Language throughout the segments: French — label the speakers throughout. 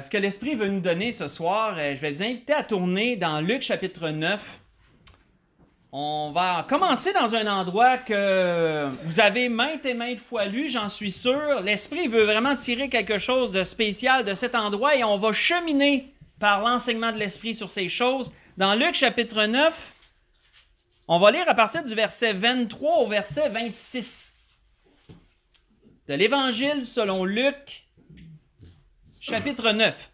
Speaker 1: Ce que l'Esprit veut nous donner ce soir, euh, je vais vous inviter à tourner dans Luc chapitre 9. On va commencer dans un endroit que vous avez maintes et maintes fois lu, j'en suis sûr. L'Esprit veut vraiment tirer quelque chose de spécial de cet endroit et on va cheminer par l'enseignement de l'Esprit sur ces choses. Dans Luc chapitre 9, on va lire à partir du verset 23 au verset 26 de l'Évangile selon Luc chapitre 9.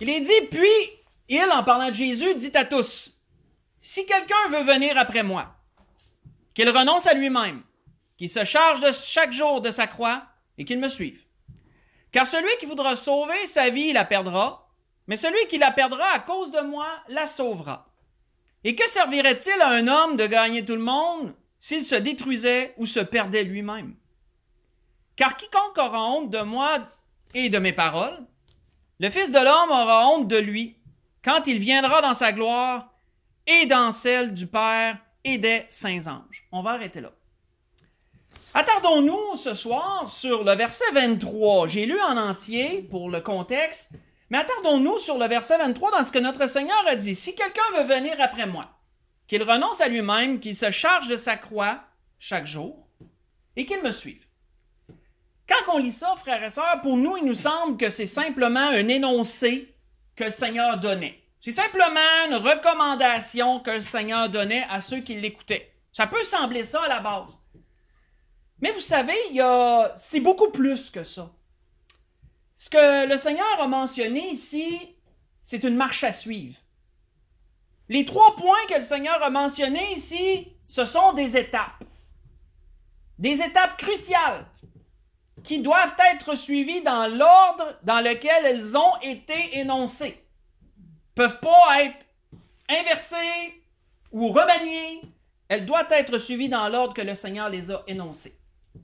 Speaker 1: Il est dit, puis il, en parlant de Jésus, dit à tous, Si quelqu'un veut venir après moi, qu'il renonce à lui-même, qu'il se charge de chaque jour de sa croix et qu'il me suive. Car celui qui voudra sauver sa vie la perdra, mais celui qui la perdra à cause de moi la sauvera. Et que servirait-il à un homme de gagner tout le monde s'il se détruisait ou se perdait lui-même? Car quiconque aura honte de moi et de mes paroles, le Fils de l'homme aura honte de lui quand il viendra dans sa gloire et dans celle du Père et des saints anges. On va arrêter là. Attardons-nous ce soir sur le verset 23. J'ai lu en entier pour le contexte, mais attardons-nous sur le verset 23 dans ce que notre Seigneur a dit. Si quelqu'un veut venir après moi, qu'il renonce à lui-même, qu'il se charge de sa croix chaque jour et qu'il me suive. Quand on lit ça, frères et sœurs, pour nous, il nous semble que c'est simplement un énoncé que le Seigneur donnait. C'est simplement une recommandation que le Seigneur donnait à ceux qui l'écoutaient. Ça peut sembler ça à la base. Mais vous savez, il a, c'est beaucoup plus que ça. Ce que le Seigneur a mentionné ici, c'est une marche à suivre. Les trois points que le Seigneur a mentionnés ici, ce sont des étapes. Des étapes cruciales qui doivent être suivies dans l'ordre dans lequel elles ont été énoncées. Peuvent pas être inversées ou remaniées. Elles doivent être suivies dans l'ordre que le Seigneur les a énoncées. Vous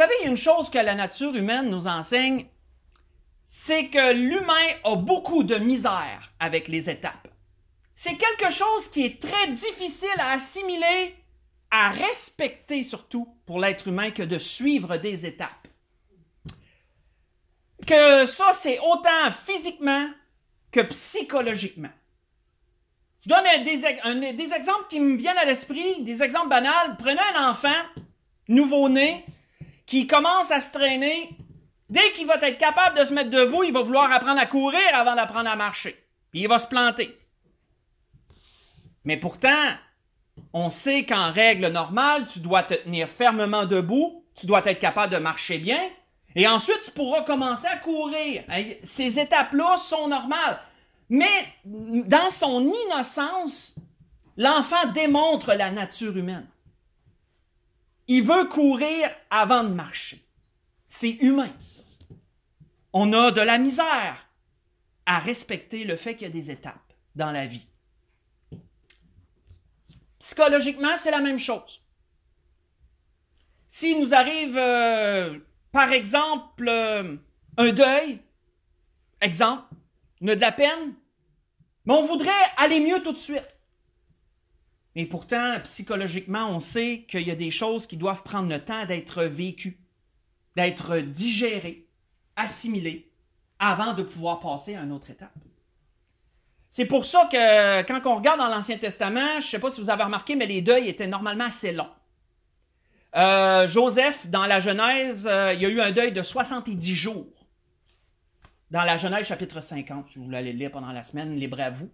Speaker 1: savez, une chose que la nature humaine nous enseigne, c'est que l'humain a beaucoup de misère avec les étapes. C'est quelque chose qui est très difficile à assimiler, à respecter surtout, pour l'être humain que de suivre des étapes. Que ça, c'est autant physiquement que psychologiquement. Je donne des, exemples qui me viennent à l'esprit, des exemples banals. Prenez un enfant nouveau-né qui commence à se traîner. Dès qu'il va être capable de se mettre debout, il va vouloir apprendre à courir avant d'apprendre à marcher. il va se planter. Mais pourtant, on sait qu'en règle normale, tu dois te tenir fermement debout, tu dois être capable de marcher bien, et ensuite tu pourras commencer à courir. Ces étapes-là sont normales. Mais dans son innocence, l'enfant démontre la nature humaine. Il veut courir avant de marcher. C'est humain, ça. On a de la misère à respecter le fait qu'il y a des étapes dans la vie. Psychologiquement, c'est la même chose. S'il nous arrive, euh, par exemple, euh, un deuil, exemple, on de la peine, mais on voudrait aller mieux tout de suite. Mais pourtant, psychologiquement, on sait qu'il y a des choses qui doivent prendre le temps d'être vécues, d'être digérées, assimilées, avant de pouvoir passer à une autre étape. C'est pour ça que quand on regarde dans l'Ancien Testament, je ne sais pas si vous avez remarqué, mais les deuils étaient normalement assez longs. Euh, Joseph, dans la Genèse, euh, il y a eu un deuil de 70 jours. Dans la Genèse, chapitre 50, si vous voulez lire pendant la semaine, les à vous,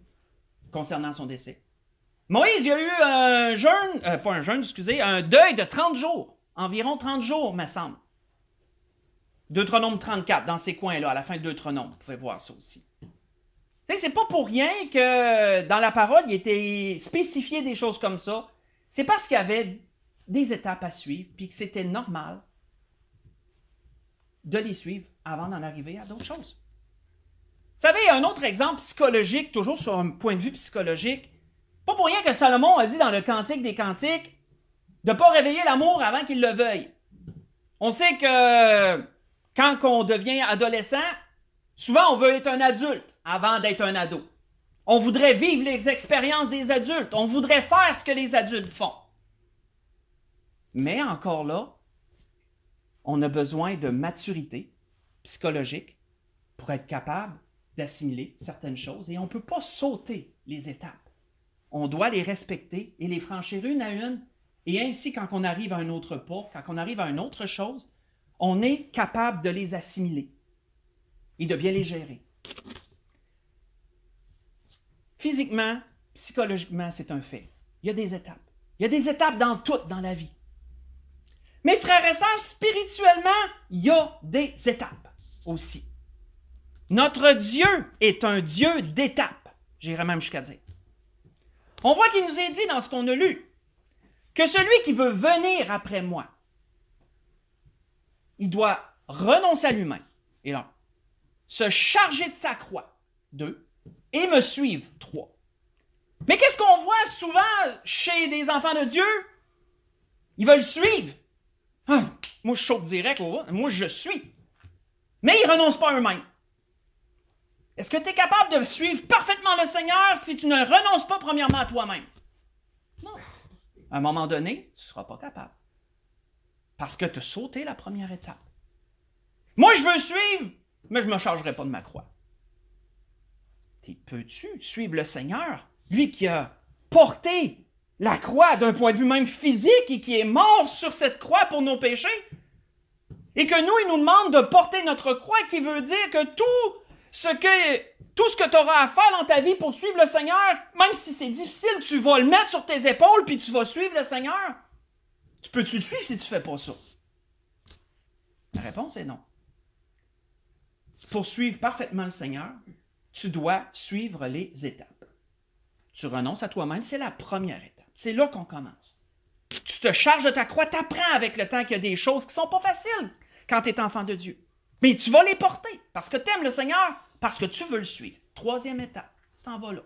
Speaker 1: concernant son décès. Moïse, il y a eu un jeûne, euh, pas un jeûne, excusez, un deuil de 30 jours, environ 30 jours, me semble. Deutéronome 34, dans ces coins-là, à la fin de nombres, vous pouvez voir ça aussi c'est pas pour rien que dans la parole, il était spécifié des choses comme ça. C'est parce qu'il y avait des étapes à suivre, puis que c'était normal de les suivre avant d'en arriver à d'autres choses. Vous savez, un autre exemple psychologique, toujours sur un point de vue psychologique, pas pour rien que Salomon a dit dans le Cantique des Cantiques de ne pas réveiller l'amour avant qu'il le veuille. On sait que quand on devient adolescent, Souvent, on veut être un adulte avant d'être un ado. On voudrait vivre les expériences des adultes. On voudrait faire ce que les adultes font. Mais encore là, on a besoin de maturité psychologique pour être capable d'assimiler certaines choses et on ne peut pas sauter les étapes. On doit les respecter et les franchir une à une. Et ainsi, quand on arrive à un autre pas, quand on arrive à une autre chose, on est capable de les assimiler. Il doit bien les gérer. Physiquement, psychologiquement, c'est un fait. Il y a des étapes. Il y a des étapes dans toutes dans la vie. Mes frères et sœurs, spirituellement, il y a des étapes aussi. Notre Dieu est un Dieu d'étapes, j'irai même jusqu'à dire. On voit qu'il nous est dit dans ce qu'on a lu que celui qui veut venir après moi, il doit renoncer à lui-même. Et là, se charger de sa croix. deux, Et me suivre. trois. Mais qu'est-ce qu'on voit souvent chez des enfants de Dieu? Ils veulent suivre. Hein? moi, je saute direct. Moi, je suis. Mais ils renoncent pas eux-mêmes. Est-ce que tu es capable de suivre parfaitement le Seigneur si tu ne renonces pas premièrement à toi-même? Non. À un moment donné, tu ne seras pas capable. Parce que tu as sauté la première étape. Moi, je veux suivre mais je ne me chargerai pas de ma croix. Peux-tu suivre le Seigneur, lui qui a porté la croix d'un point de vue même physique et qui est mort sur cette croix pour nos péchés? Et que nous, il nous demande de porter notre croix, qui veut dire que tout ce que, tout ce que tu auras à faire dans ta vie pour suivre le Seigneur, même si c'est difficile, tu vas le mettre sur tes épaules puis tu vas suivre le Seigneur. Tu peux-tu le suivre si tu fais pas ça? La réponse est non. Pour suivre parfaitement le Seigneur, tu dois suivre les étapes. Tu renonces à toi-même, c'est la première étape. C'est là qu'on commence. Tu te charges de ta croix, tu apprends avec le temps qu'il y a des choses qui ne sont pas faciles quand tu es enfant de Dieu. Mais tu vas les porter parce que tu aimes le Seigneur, parce que tu veux le suivre. Troisième étape, tu t'en vas là.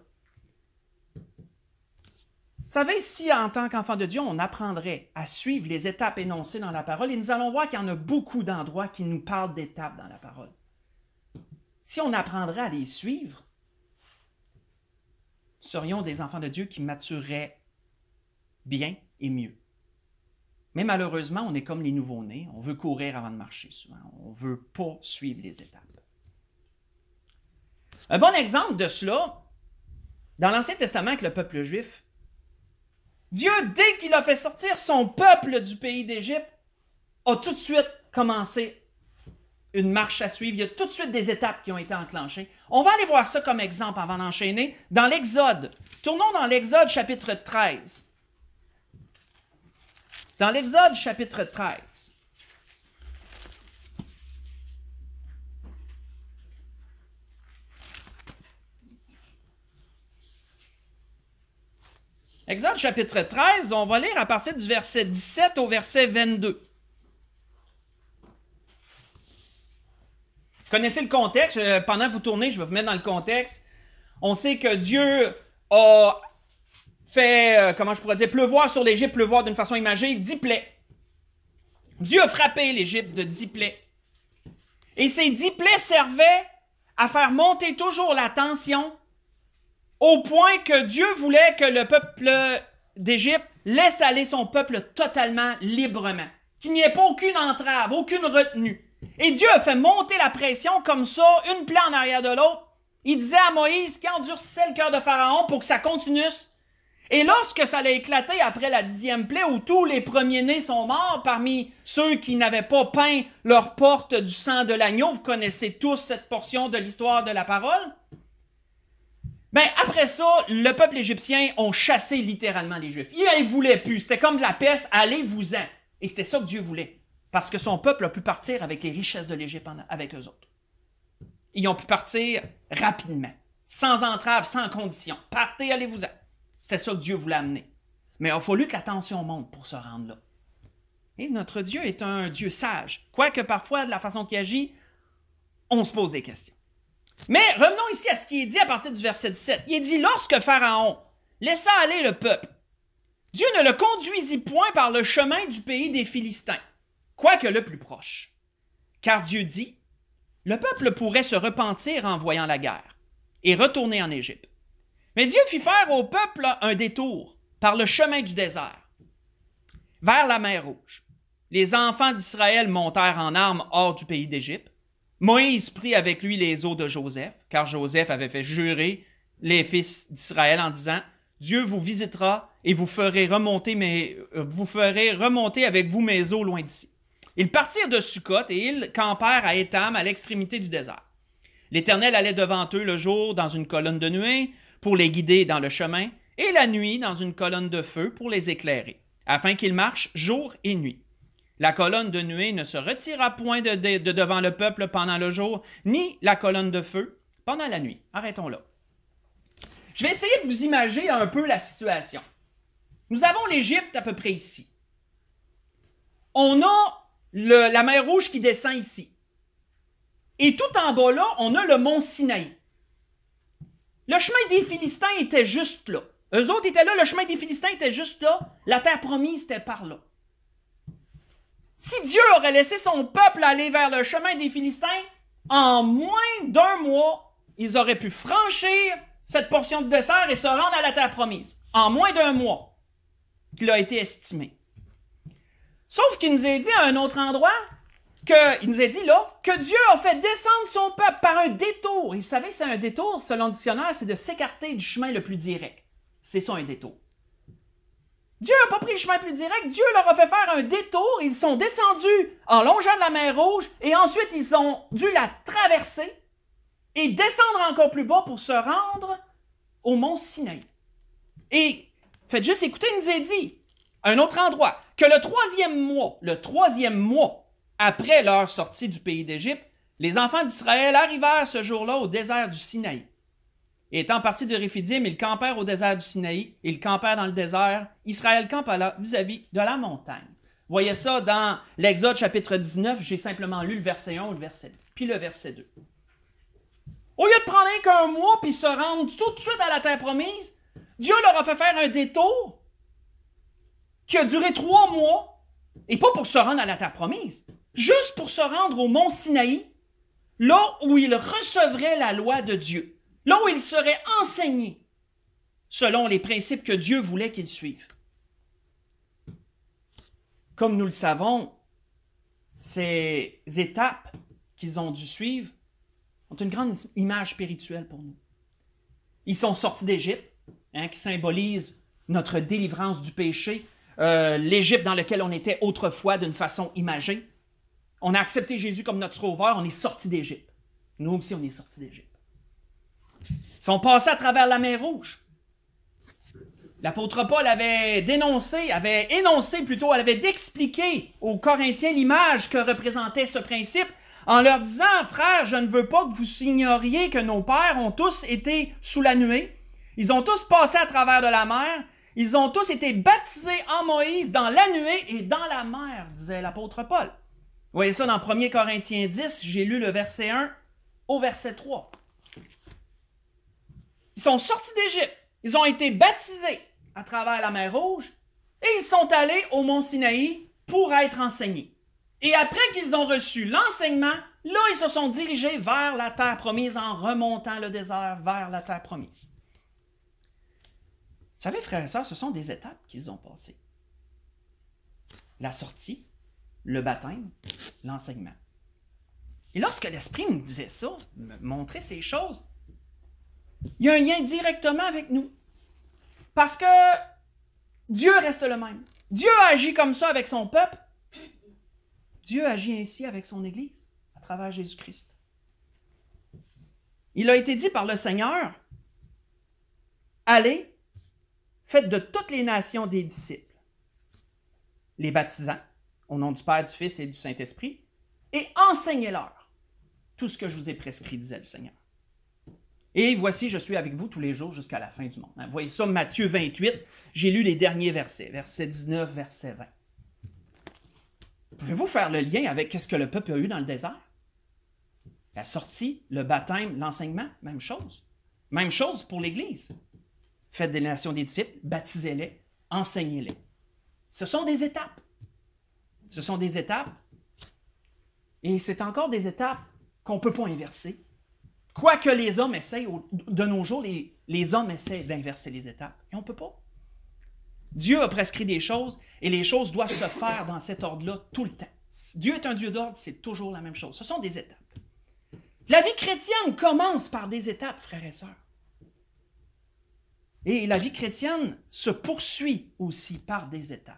Speaker 1: Vous savez, si en tant qu'enfant de Dieu, on apprendrait à suivre les étapes énoncées dans la parole, et nous allons voir qu'il y en a beaucoup d'endroits qui nous parlent d'étapes dans la parole. Si on apprendrait à les suivre, serions des enfants de Dieu qui matureraient bien et mieux. Mais malheureusement, on est comme les nouveaux-nés, on veut courir avant de marcher souvent, on ne veut pas suivre les étapes. Un bon exemple de cela, dans l'Ancien Testament avec le peuple juif, Dieu, dès qu'il a fait sortir son peuple du pays d'Égypte, a tout de suite commencé une marche à suivre. Il y a tout de suite des étapes qui ont été enclenchées. On va aller voir ça comme exemple avant d'enchaîner. Dans l'Exode, tournons dans l'Exode chapitre 13. Dans l'Exode chapitre 13. Exode chapitre 13, on va lire à partir du verset 17 au verset 22. connaissez le contexte. Euh, pendant que vous tournez, je vais vous mettre dans le contexte. On sait que Dieu a fait, euh, comment je pourrais dire, pleuvoir sur l'Égypte, pleuvoir d'une façon imagée, dix plaies. Dieu a frappé l'Égypte de dix plaies. Et ces dix plaies servaient à faire monter toujours la tension au point que Dieu voulait que le peuple d'Égypte laisse aller son peuple totalement librement, qu'il n'y ait pas aucune entrave, aucune retenue. Et Dieu a fait monter la pression comme ça, une plaie en arrière de l'autre. Il disait à Moïse qu'il endurcissait le cœur de Pharaon pour que ça continue. Et lorsque ça a éclaté après la dixième plaie, où tous les premiers-nés sont morts parmi ceux qui n'avaient pas peint leur porte du sang de l'agneau, vous connaissez tous cette portion de l'histoire de la parole. Mais ben, après ça, le peuple égyptien ont chassé littéralement les Juifs. Ils ne voulaient plus. C'était comme de la peste, allez-vous-en. Et c'était ça que Dieu voulait parce que son peuple a pu partir avec les richesses de l'Égypte avec eux autres. Ils ont pu partir rapidement, sans entrave, sans condition. Partez, allez-vous-en. C'est ça que Dieu voulait amener. Mais il a fallu que la tension monte pour se rendre là. Et notre Dieu est un Dieu sage, quoique parfois, de la façon qu'il agit, on se pose des questions. Mais revenons ici à ce qui est dit à partir du verset 17. Il est dit Lorsque Pharaon laissa aller le peuple, Dieu ne le conduisit point par le chemin du pays des Philistins quoique le plus proche. Car Dieu dit, le peuple pourrait se repentir en voyant la guerre et retourner en Égypte. Mais Dieu fit faire au peuple un détour par le chemin du désert, vers la mer Rouge. Les enfants d'Israël montèrent en armes hors du pays d'Égypte. Moïse prit avec lui les eaux de Joseph, car Joseph avait fait jurer les fils d'Israël en disant Dieu vous visitera et vous ferez remonter, mes, vous ferez remonter avec vous mes eaux loin d'ici. Ils partirent de Sukkot et ils campèrent à Étam, à l'extrémité du désert. L'Éternel allait devant eux le jour dans une colonne de nuée pour les guider dans le chemin, et la nuit dans une colonne de feu pour les éclairer, afin qu'ils marchent jour et nuit. La colonne de nuée ne se retira point de, devant le peuple pendant le jour, ni la colonne de feu pendant la nuit. Arrêtons là. Je vais essayer de vous imaginer un peu la situation. Nous avons l'Égypte à peu près ici. On a la mer Rouge qui descend ici. Et tout en bas là, on a le mont Sinaï. Le chemin des Philistins était juste là. Eux autres étaient là, le chemin des Philistins était juste là. La terre promise était par là. Si Dieu aurait laissé son peuple aller vers le chemin des Philistins, en moins d'un mois, ils auraient pu franchir cette portion du dessert et se rendre à la terre promise. En moins d'un mois, il a été estimé. Sauf qu'il nous a dit à un autre endroit que, il nous a dit là que Dieu a fait descendre son peuple par un détour. Et vous savez, c'est un détour, selon le dictionnaire, c'est de s'écarter du chemin le plus direct. C'est ça un détour. Dieu n'a pas pris le chemin plus direct, Dieu leur a fait faire un détour, ils sont descendus en longeant la mer Rouge et ensuite ils ont dû la traverser et descendre encore plus bas pour se rendre au mont Sinaï. Et faites juste écouter, il nous a dit, un autre endroit, que le troisième mois, le troisième mois après leur sortie du pays d'Égypte, les enfants d'Israël arrivèrent ce jour-là au désert du Sinaï. Et étant partis de Réphidim, ils campèrent au désert du Sinaï, ils campèrent dans le désert, Israël campa là vis-à-vis de la montagne. voyez ça dans l'Exode chapitre 19, j'ai simplement lu le verset 1, le verset 2, puis le verset 2. Au lieu de prendre qu'un mois puis se rendre tout de suite à la terre promise, Dieu leur a fait faire un détour qui a duré trois mois, et pas pour se rendre à la terre promise, juste pour se rendre au mont Sinaï, là où il recevrait la loi de Dieu, là où il serait enseigné selon les principes que Dieu voulait qu'il suive. Comme nous le savons, ces étapes qu'ils ont dû suivre ont une grande image spirituelle pour nous. Ils sont sortis d'Égypte, hein, qui symbolise notre délivrance du péché, euh, l'Égypte dans laquelle on était autrefois d'une façon imagée. On a accepté Jésus comme notre sauveur, on est sorti d'Égypte. Nous aussi, on est sorti d'Égypte. Ils sont passés à travers la mer Rouge, l'apôtre Paul avait dénoncé, avait énoncé plutôt, avait expliqué aux Corinthiens l'image que représentait ce principe en leur disant, frères, je ne veux pas que vous s'ignoriez que nos pères ont tous été sous la nuée, ils ont tous passé à travers de la mer, ils ont tous été baptisés en Moïse dans la nuée et dans la mer, disait l'apôtre Paul. Vous voyez ça dans 1 Corinthiens 10, j'ai lu le verset 1 au verset 3. Ils sont sortis d'Égypte, ils ont été baptisés à travers la mer Rouge et ils sont allés au mont Sinaï pour être enseignés. Et après qu'ils ont reçu l'enseignement, là, ils se sont dirigés vers la terre promise en remontant le désert vers la terre promise savez, frères et sœurs, ce sont des étapes qu'ils ont passées. La sortie, le baptême, l'enseignement. Et lorsque l'Esprit nous disait ça, me montrait ces choses, il y a un lien directement avec nous. Parce que Dieu reste le même. Dieu agit comme ça avec son peuple. Dieu agit ainsi avec son Église, à travers Jésus-Christ. Il a été dit par le Seigneur, allez Faites de toutes les nations des disciples, les baptisants, au nom du Père, du Fils et du Saint-Esprit, et enseignez-leur tout ce que je vous ai prescrit, disait le Seigneur. Et voici, je suis avec vous tous les jours jusqu'à la fin du monde. Vous hein, voyez ça, Matthieu 28, j'ai lu les derniers versets, verset 19, verset 20. Pouvez-vous faire le lien avec ce que le peuple a eu dans le désert? La sortie, le baptême, l'enseignement, même chose. Même chose pour l'Église. Faites des nations des disciples, baptisez-les, enseignez-les. Ce sont des étapes. Ce sont des étapes. Et c'est encore des étapes qu'on ne peut pas inverser. Quoique les hommes essayent, de nos jours, les, les hommes essaient d'inverser les étapes. Et on ne peut pas. Dieu a prescrit des choses et les choses doivent se faire dans cet ordre-là tout le temps. Dieu est un Dieu d'ordre, c'est toujours la même chose. Ce sont des étapes. La vie chrétienne commence par des étapes, frères et sœurs. Et la vie chrétienne se poursuit aussi par des étapes.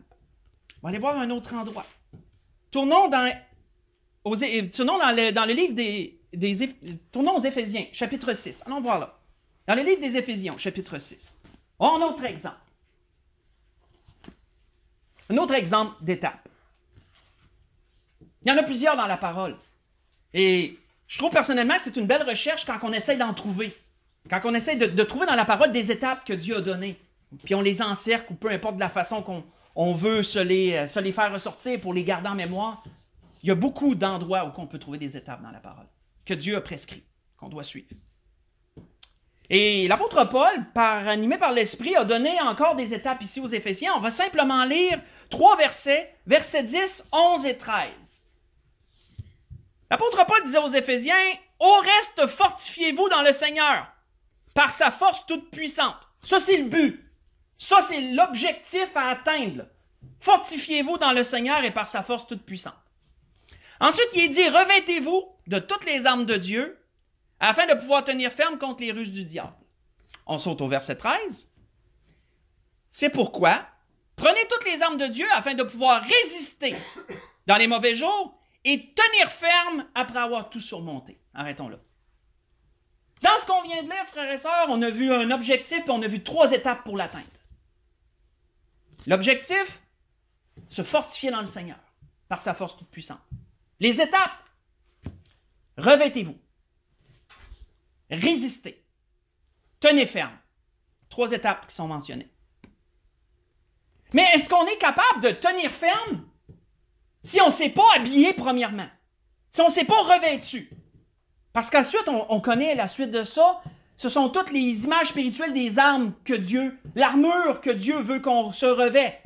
Speaker 1: On va aller voir un autre endroit. Tournons dans, le, livre des, Tournons aux Éphésiens, chapitre 6. Allons voir là. Dans le livre des Éphésiens, chapitre 6. Un autre exemple. Un autre exemple d'étape. Il y en a plusieurs dans la parole. Et je trouve personnellement que c'est une belle recherche quand on essaye d'en trouver. Quand on essaie de, trouver dans la parole des étapes que Dieu a données, puis on les encercle ou peu importe la façon qu'on on veut se les, euh, les faire ressortir pour les garder en mémoire, il y a beaucoup d'endroits où on peut trouver des étapes dans la parole que Dieu a prescrit, qu'on doit suivre. Et l'apôtre Paul, par, animé par l'Esprit, a donné encore des étapes ici aux Éphésiens. On va simplement lire trois versets, versets 10, 11 et 13. L'apôtre Paul disait aux Éphésiens, Au reste, fortifiez-vous dans le Seigneur par sa force toute puissante. Ça, c'est le but. Ça, c'est l'objectif à atteindre. Fortifiez-vous dans le Seigneur et par sa force toute puissante. Ensuite, il est dit, revêtez-vous de toutes les armes de Dieu afin de pouvoir tenir ferme contre les ruses du diable. On saute au verset 13. C'est pourquoi prenez toutes les armes de Dieu afin de pouvoir résister dans les mauvais jours et tenir ferme après avoir tout surmonté. Arrêtons là. Dans ce qu'on vient de lire, frères et sœurs, on a vu un objectif et on a vu trois étapes pour l'atteindre. L'objectif, se fortifier dans le Seigneur par sa force toute puissante. Les étapes, revêtez-vous, résistez, tenez ferme. Trois étapes qui sont mentionnées. Mais est-ce qu'on est capable de tenir ferme si on ne s'est pas habillé premièrement, si on ne s'est pas revêtu, parce qu'ensuite, on, connaît la suite de ça. Ce sont toutes les images spirituelles des armes que Dieu, l'armure que Dieu veut qu'on se revêt.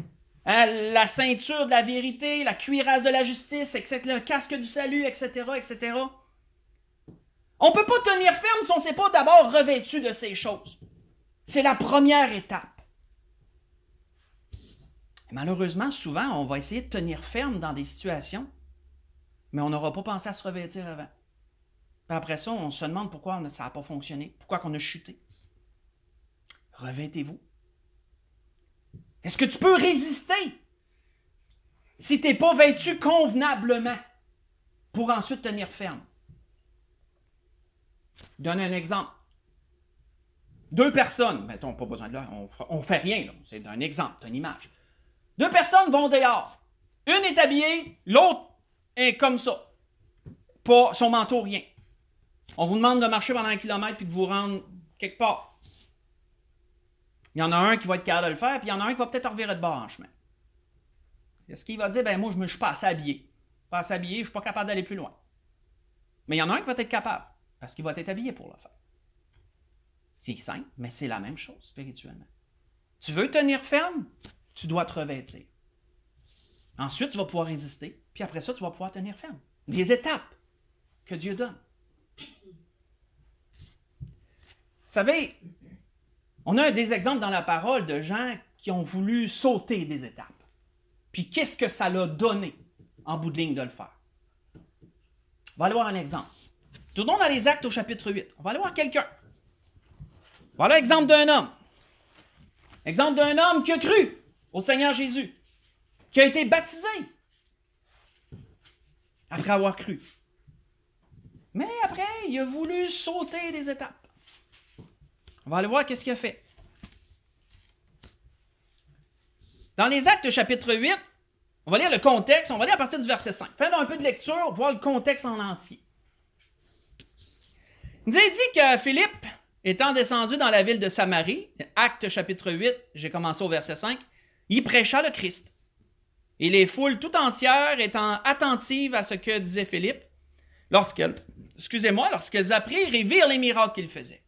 Speaker 1: Hein, la ceinture de la vérité, la cuirasse de la justice, etc., le casque du salut, etc., etc. On ne peut pas tenir ferme si on ne s'est pas d'abord revêtu de ces choses. C'est la première étape. malheureusement, souvent, on va essayer de tenir ferme dans des situations, mais on n'aura pas pensé à se revêtir avant après ça, on se demande pourquoi ça n'a pas fonctionné, pourquoi on a chuté. Revêtez-vous. Est-ce que tu peux résister si tu n'es pas vêtu convenablement pour ensuite tenir ferme? donne un exemple. Deux personnes, mettons, pas besoin de là, on, ne fait rien, là. c'est un exemple, une image. Deux personnes vont dehors. Une est habillée, l'autre est comme ça. Pas son manteau, rien. On vous demande de marcher pendant un kilomètre puis de vous rendre quelque part. Il y en a un qui va être capable de le faire, puis il y en a un qui va peut-être revirer de bord en chemin. Est-ce qu'il va dire, ben moi, je ne suis pas assez habillé. Pas assez habillé, je ne suis pas capable d'aller plus loin. Mais il y en a un qui va être capable, parce qu'il va être habillé pour le faire. C'est simple, mais c'est la même chose spirituellement. Tu veux tenir ferme, tu dois te revêtir. Ensuite, tu vas pouvoir résister, puis après ça, tu vas pouvoir tenir ferme. Des étapes que Dieu donne. savez, on a des exemples dans la parole de gens qui ont voulu sauter des étapes. Puis qu'est-ce que ça l'a donné en bout de ligne de le faire? On va aller voir un exemple. Tournons dans les actes au chapitre 8. On va aller voir quelqu'un. Voilà l'exemple d'un homme. Exemple d'un homme qui a cru au Seigneur Jésus, qui a été baptisé après avoir cru. Mais après, il a voulu sauter des étapes. On va aller voir qu'est-ce qu'il a fait. Dans les actes chapitre 8, on va lire le contexte, on va lire à partir du verset 5. Faites un peu de lecture, voir le contexte en entier. Il nous a dit que Philippe, étant descendu dans la ville de Samarie, acte chapitre 8, j'ai commencé au verset 5, il prêcha le Christ. Et les foules tout entières étant attentives à ce que disait Philippe, lorsqu'elles, excusez-moi, lorsqu'elles apprirent et virent les miracles qu'il faisait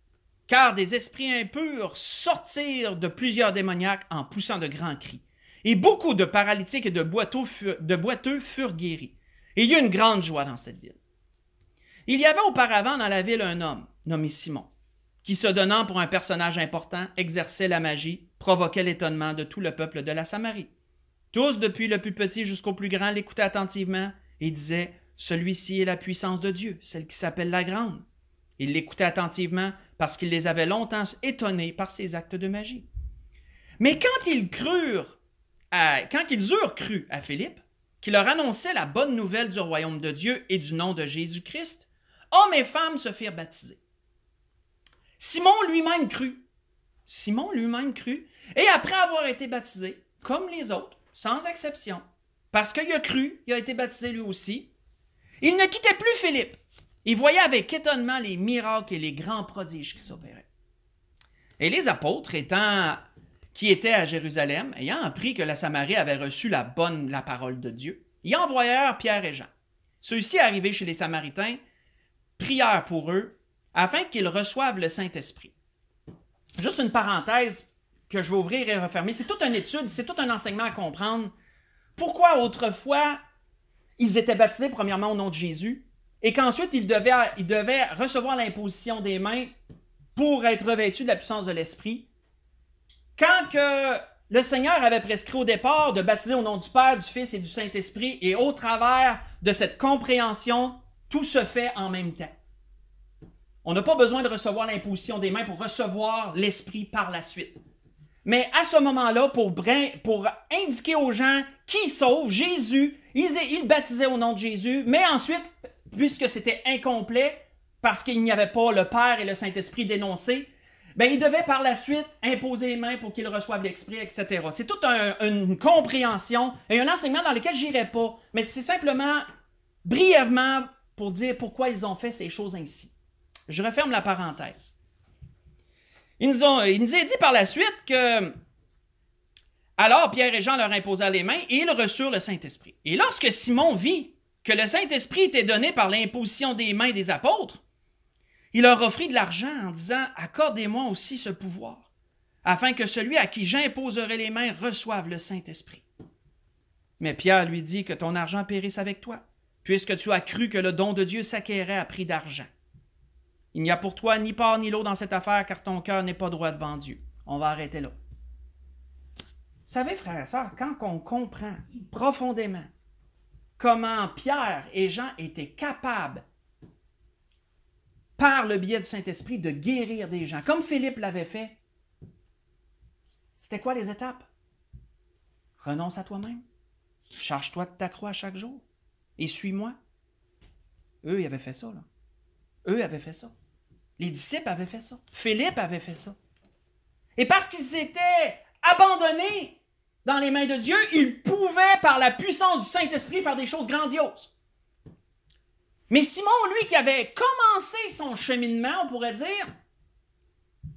Speaker 1: car des esprits impurs sortirent de plusieurs démoniaques en poussant de grands cris. Et beaucoup de paralytiques et de boiteux, furent, guéris. Et il y eut une grande joie dans cette ville. Il y avait auparavant dans la ville un homme, nommé Simon, qui se donnant pour un personnage important, exerçait la magie, provoquait l'étonnement de tout le peuple de la Samarie. Tous, depuis le plus petit jusqu'au plus grand, l'écoutaient attentivement et disaient Celui-ci est la puissance de Dieu, celle qui s'appelle la Grande. Il l'écoutait attentivement parce qu'il les avait longtemps étonnés par ses actes de magie. Mais quand ils crurent, quand ils eurent cru à Philippe, qui leur annonçait la bonne nouvelle du royaume de Dieu et du nom de Jésus-Christ, hommes et femmes se firent baptiser. Simon lui-même crut. Simon lui-même crut. Et après avoir été baptisé, comme les autres, sans exception, parce qu'il a cru, il a été baptisé lui aussi, il ne quittait plus Philippe, ils voyaient avec étonnement les miracles et les grands prodiges qui s'opéraient. Et les apôtres, étant qui étaient à Jérusalem, ayant appris que la Samarie avait reçu la bonne la parole de Dieu, y envoyèrent Pierre et Jean. Ceux-ci arrivés chez les Samaritains prièrent pour eux afin qu'ils reçoivent le Saint-Esprit. Juste une parenthèse que je vais ouvrir et refermer. C'est toute une étude, c'est tout un enseignement à comprendre. Pourquoi autrefois ils étaient baptisés, premièrement, au nom de Jésus, et qu'ensuite il devait, recevoir l'imposition des mains pour être revêtu de la puissance de l'Esprit. Quand que le Seigneur avait prescrit au départ de baptiser au nom du Père, du Fils et du Saint-Esprit, et au travers de cette compréhension, tout se fait en même temps. On n'a pas besoin de recevoir l'imposition des mains pour recevoir l'Esprit par la suite. Mais à ce moment-là, pour, pour, indiquer aux gens qui sauve Jésus, ils, ils baptisaient au nom de Jésus, mais ensuite, puisque c'était incomplet, parce qu'il n'y avait pas le Père et le Saint-Esprit dénoncés, ben, il devait par la suite imposer les mains pour qu'ils reçoivent l'esprit, etc. C'est toute une compréhension et un enseignement dans lequel j'irai pas, mais c'est simplement brièvement pour dire pourquoi ils ont fait ces choses ainsi. Je referme la parenthèse. Ils nous, ont, il nous dit par la suite que alors Pierre et Jean leur imposèrent les mains et ils reçurent le Saint-Esprit. Et lorsque Simon vit que le Saint-Esprit était donné par l'imposition des mains des apôtres, il leur offrit de l'argent en disant Accordez-moi aussi ce pouvoir, afin que celui à qui j'imposerai les mains reçoive le Saint-Esprit. Mais Pierre lui dit Que ton argent périsse avec toi, puisque tu as cru que le don de Dieu s'acquérait à prix d'argent. Il n'y a pour toi ni part ni lot dans cette affaire, car ton cœur n'est pas droit devant Dieu. On va arrêter là. Vous savez, frères et sœurs, quand on comprend profondément comment Pierre et Jean étaient capables, par le biais du Saint-Esprit, de guérir des gens, comme Philippe l'avait fait. C'était quoi les étapes? Renonce à toi-même. Charge-toi de ta croix chaque jour. Et suis-moi. Eux, ils avaient fait ça, là. Eux avaient fait ça. Les disciples avaient fait ça. Philippe avait fait ça. Et parce qu'ils étaient abandonnés, dans les mains de Dieu, il pouvait, par la puissance du Saint-Esprit, faire des choses grandioses. Mais Simon, lui, qui avait commencé son cheminement, on pourrait dire,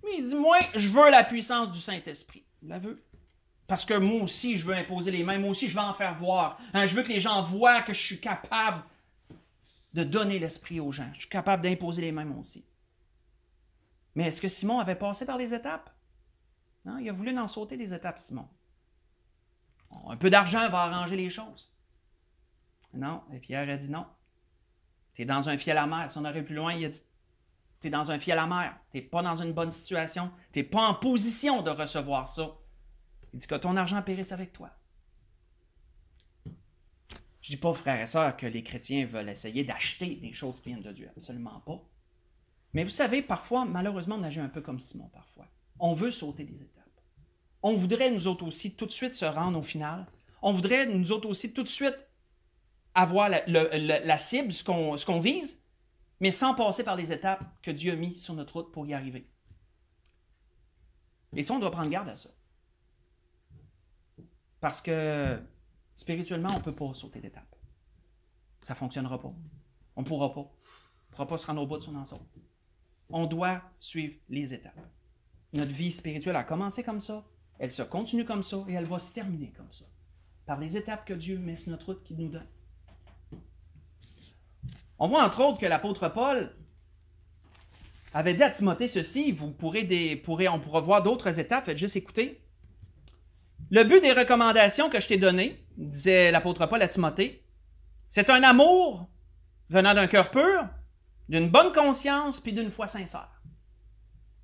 Speaker 1: Mais il dit, moi, je veux la puissance du Saint-Esprit. Il la veut. Parce que moi aussi, je veux imposer les mains, moi aussi, je veux en faire voir. Hein, je veux que les gens voient que je suis capable de donner l'esprit aux gens. Je suis capable d'imposer les mains, aussi. Mais est-ce que Simon avait passé par les étapes? Non, il a voulu en sauter des étapes, Simon. Un peu d'argent va arranger les choses. Non. Et Pierre a dit non. Tu es dans un fiel à mer. Si on aurait plus loin, il a dit Tu es dans un fiel à mer. T'es pas dans une bonne situation. T'es pas en position de recevoir ça. Il dit que ton argent périsse avec toi. Je dis pas, frère et sœur que les chrétiens veulent essayer d'acheter des choses qui viennent de Dieu. Absolument pas. Mais vous savez, parfois, malheureusement, on agit un peu comme Simon, parfois. On veut sauter des on voudrait nous autres aussi tout de suite se rendre au final. On voudrait nous autres aussi tout de suite avoir la, cible, ce qu'on, ce qu'on vise, mais sans passer par les étapes que Dieu a mises sur notre route pour y arriver. Et ça, on doit prendre garde à ça. Parce que spirituellement, on ne peut pas sauter d'étape. Ça ne fonctionnera pas. On ne pourra pas. On ne pourra pas se rendre au bout de son ensemble. On doit suivre les étapes. Notre vie spirituelle a commencé comme ça. Elle se continue comme ça et elle va se terminer comme ça, par les étapes que Dieu met sur notre route qu'il nous donne. On voit entre autres que l'apôtre Paul avait dit à Timothée ceci, vous pourrez, des, on pourra voir d'autres étapes, faites juste écouter. Le but des recommandations que je t'ai données, disait l'apôtre Paul à Timothée, c'est un amour venant d'un cœur pur, d'une bonne conscience, puis d'une foi sincère.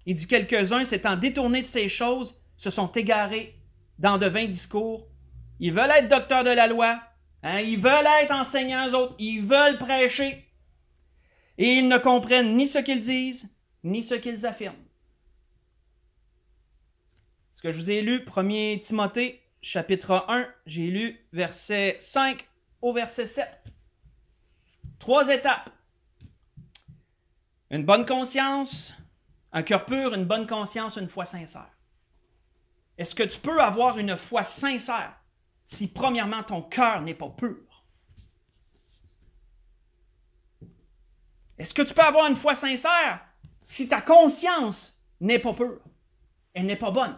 Speaker 1: Il dit quelques-uns s'étant détournés de ces choses se sont égarés dans de vains discours. Ils veulent être docteurs de la loi. Hein, ils veulent être enseignants autres. Ils veulent prêcher. Et ils ne comprennent ni ce qu'ils disent, ni ce qu'ils affirment. Ce que je vous ai lu, 1 Timothée, chapitre 1, j'ai lu verset 5 au verset 7. Trois étapes. Une bonne conscience, un cœur pur, une bonne conscience, une foi sincère. Est-ce que tu peux avoir une foi sincère si, premièrement, ton cœur n'est pas pur? Est-ce que tu peux avoir une foi sincère si ta conscience n'est pas pure? Elle n'est pas bonne.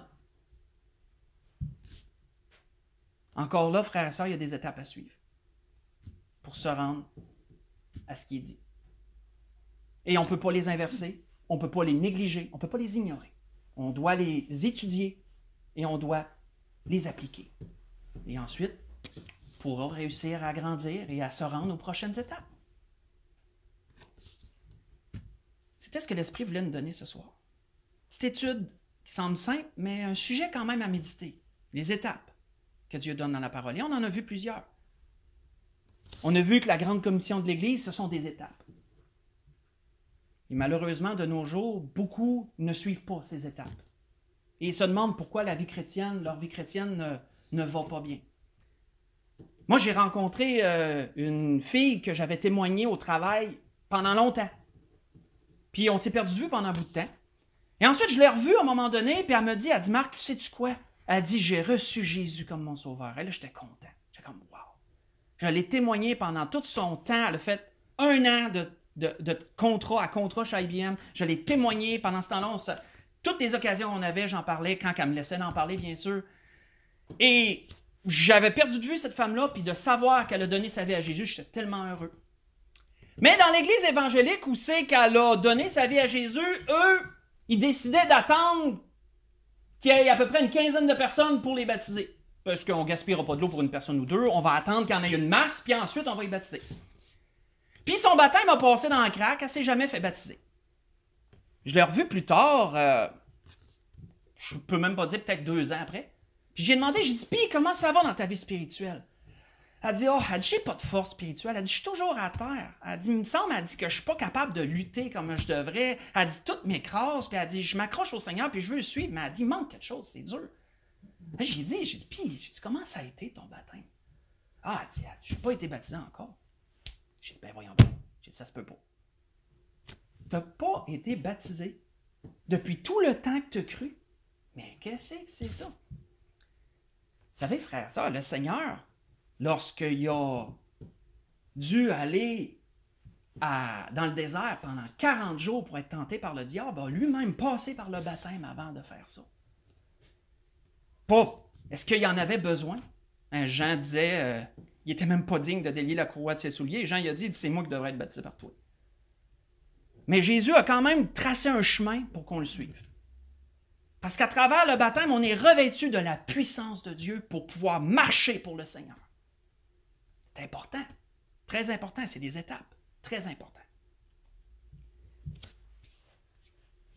Speaker 1: Encore là, frères et sœurs, il y a des étapes à suivre pour se rendre à ce qui est dit. Et on ne peut pas les inverser, on ne peut pas les négliger, on ne peut pas les ignorer. On doit les étudier, et on doit les appliquer. Et ensuite, pour réussir à grandir et à se rendre aux prochaines étapes. C'était ce que l'Esprit voulait nous donner ce soir. Cette étude qui semble simple, mais un sujet quand même à méditer. Les étapes que Dieu donne dans la parole. Et on en a vu plusieurs. On a vu que la grande commission de l'Église, ce sont des étapes. Et malheureusement, de nos jours, beaucoup ne suivent pas ces étapes et ils se demandent pourquoi la vie chrétienne, leur vie chrétienne ne, va pas bien. Moi, j'ai rencontré euh, une fille que j'avais témoignée au travail pendant longtemps. Puis on s'est perdu de vue pendant un bout de temps. Et ensuite, je l'ai revue à un moment donné, puis elle me dit, elle dit, Marc, tu sais-tu quoi? Elle dit, j'ai reçu Jésus comme mon sauveur. Et là, j'étais content. J'étais comme, wow. Je l'ai témoigné pendant tout son temps. Elle a fait un an de, contrat à contrat chez IBM. Je l'ai témoigné pendant ce temps-là toutes les occasions qu'on avait, j'en parlais quand elle me laissait d'en parler, bien sûr. Et j'avais perdu de vue cette femme-là, puis de savoir qu'elle a donné sa vie à Jésus, j'étais tellement heureux. Mais dans l'Église évangélique où c'est qu'elle a donné sa vie à Jésus, eux, ils décidaient d'attendre qu'il y ait à peu près une quinzaine de personnes pour les baptiser. Parce qu'on gaspillera pas de l'eau pour une personne ou deux, on va attendre qu'il y en ait une masse, puis ensuite on va les baptiser. Puis son baptême a passé dans un crack, elle s'est jamais fait baptiser. Je l'ai revu plus tard, je euh, je peux même pas dire peut-être deux ans après. Puis j'ai demandé, j'ai dit, Pis comment ça va dans ta vie spirituelle? Elle a dit, oh, elle dit, j'ai pas de force spirituelle. Elle dit, je suis toujours à terre. Elle dit, il me semble, elle dit que je suis pas capable de lutter comme je devrais. Elle dit, toutes mes crasses, puis elle dit, je m'accroche au Seigneur, puis je veux le suivre. Mais elle dit, il manque quelque chose, c'est dur. J'ai dit, j'ai dit, puis, j'ai dit, comment ça a été ton baptême? Ah, elle dit, Je n'ai pas été baptisé encore. J'ai dit, ben voyons bien. J'ai dit, ça se peut pas n'as pas été baptisé depuis tout le temps que tu as cru. Mais qu'est-ce que c'est ça? Vous savez, frère, ça, le Seigneur, lorsqu'il a dû aller dans le désert pendant 40 jours pour être tenté par le diable, a lui-même passé par le baptême avant de faire ça. Pas. Est-ce qu'il y en avait besoin? Hein, Jean disait, euh, il n'était même pas digne de délier la courroie de ses souliers. Jean il a dit, c'est moi qui devrais être baptisé par toi. Mais Jésus a quand même tracé un chemin pour qu'on le suive. Parce qu'à travers le baptême, on est revêtu de la puissance de Dieu pour pouvoir marcher pour le Seigneur. C'est important, très important, c'est des étapes, très important.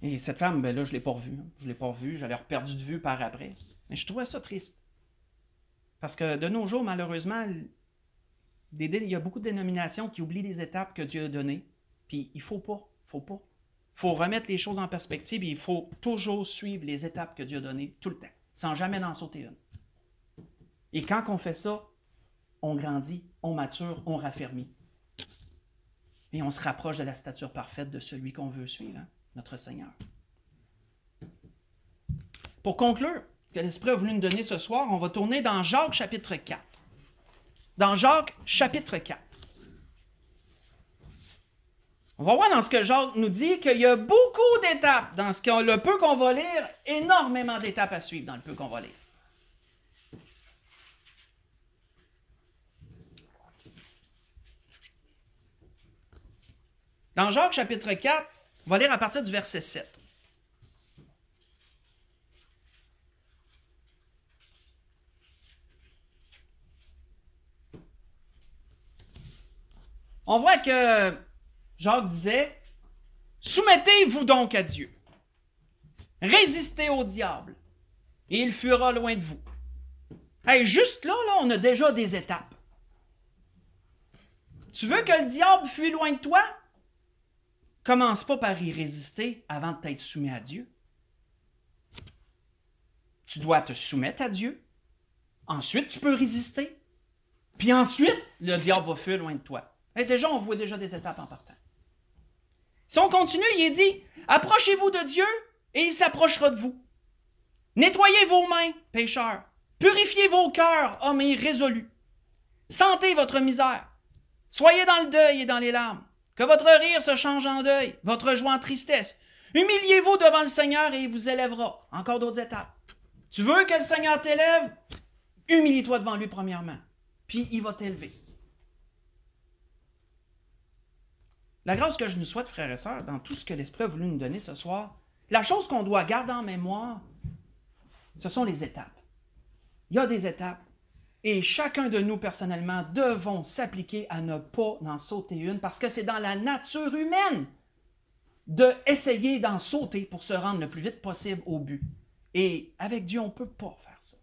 Speaker 1: Et cette femme, ben là, je ne l'ai pas revue. Je ne l'ai pas revue, J'avais perdu de vue par après. Mais je trouvais ça triste. Parce que de nos jours, malheureusement, il y a beaucoup de dénominations qui oublient les étapes que Dieu a données. Puis il ne faut pas faut pas. Il faut remettre les choses en perspective et il faut toujours suivre les étapes que Dieu a données tout le temps, sans jamais en sauter une. Et quand on fait ça, on grandit, on mature, on raffermit. Et on se rapproche de la stature parfaite de celui qu'on veut suivre, hein, notre Seigneur. Pour conclure, que l'Esprit a voulu nous donner ce soir, on va tourner dans Jacques chapitre 4. Dans Jacques chapitre 4. On va voir dans ce que Jacques nous dit qu'il y a beaucoup d'étapes dans ce qu'on le peu qu'on va lire, énormément d'étapes à suivre dans le peu qu'on va lire. Dans Jacques chapitre 4, on va lire à partir du verset 7. On voit que Jacques disait, Soumettez-vous donc à Dieu. Résistez au diable, et il fuira loin de vous. Hey, juste là, là, on a déjà des étapes. Tu veux que le diable fuit loin de toi? Commence pas par y résister avant de t'être soumis à Dieu. Tu dois te soumettre à Dieu. Ensuite, tu peux résister. Puis ensuite, le diable va fuir loin de toi. Et déjà, on voit déjà des étapes en partant. Si on continue, il est dit Approchez-vous de Dieu et il s'approchera de vous. Nettoyez vos mains, pécheurs. Purifiez vos cœurs, hommes irrésolus. Sentez votre misère. Soyez dans le deuil et dans les larmes. Que votre rire se change en deuil, votre joie en tristesse. Humiliez-vous devant le Seigneur et il vous élèvera. Encore d'autres étapes. Tu veux que le Seigneur t'élève? Humilie-toi devant lui premièrement, puis il va t'élever. La grâce que je nous souhaite, frères et sœurs, dans tout ce que l'Esprit a voulu nous donner ce soir, la chose qu'on doit garder en mémoire, ce sont les étapes. Il y a des étapes. Et chacun de nous, personnellement, devons s'appliquer à ne pas en sauter une parce que c'est dans la nature humaine de essayer d'en sauter pour se rendre le plus vite possible au but. Et avec Dieu, on ne peut pas faire ça.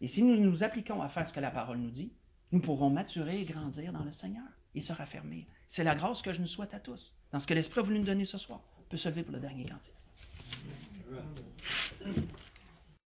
Speaker 1: Et si nous nous appliquons à faire ce que la parole nous dit, nous pourrons maturer et grandir dans le Seigneur et se raffermir. C'est la grâce que je nous souhaite à tous, dans ce que l'Esprit a voulu nous donner ce soir. On peut se lever pour le dernier cantique.